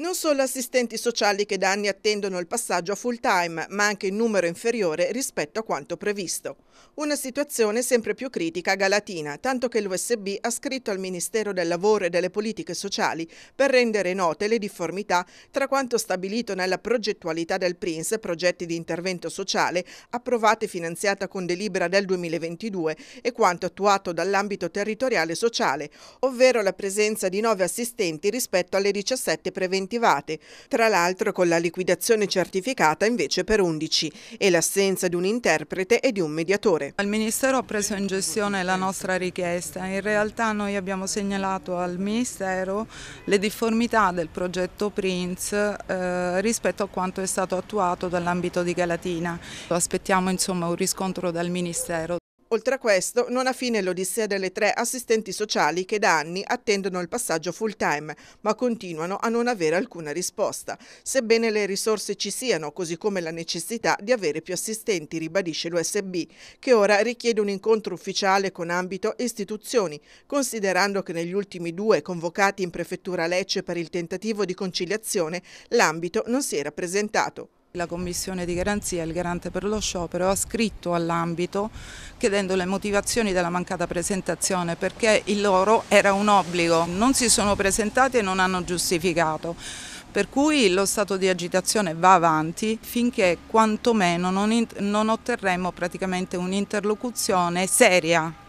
Non solo assistenti sociali che da anni attendono il passaggio a full time, ma anche in numero inferiore rispetto a quanto previsto. Una situazione sempre più critica a Galatina, tanto che l'USB ha scritto al Ministero del Lavoro e delle Politiche Sociali per rendere note le difformità tra quanto stabilito nella progettualità del PRINS, progetti di intervento sociale, approvata e finanziata con delibera del 2022, e quanto attuato dall'ambito territoriale sociale, ovvero la presenza di nove assistenti rispetto alle 17 preventive incentivate, tra l'altro con la liquidazione certificata invece per 11 e l'assenza di un interprete e di un mediatore. Il Ministero ha preso in gestione la nostra richiesta, in realtà noi abbiamo segnalato al Ministero le difformità del progetto Prince eh, rispetto a quanto è stato attuato dall'ambito di Galatina. Aspettiamo insomma un riscontro dal Ministero Oltre a questo, non ha fine l'odissea delle tre assistenti sociali che da anni attendono il passaggio full time, ma continuano a non avere alcuna risposta, sebbene le risorse ci siano, così come la necessità di avere più assistenti, ribadisce l'USB, che ora richiede un incontro ufficiale con ambito e istituzioni, considerando che negli ultimi due convocati in prefettura Lecce per il tentativo di conciliazione l'ambito non si era presentato. La Commissione di Garanzia, il garante per lo sciopero, ha scritto all'ambito chiedendo le motivazioni della mancata presentazione perché il loro era un obbligo, non si sono presentati e non hanno giustificato. Per cui lo stato di agitazione va avanti finché quantomeno non, non otterremo praticamente un'interlocuzione seria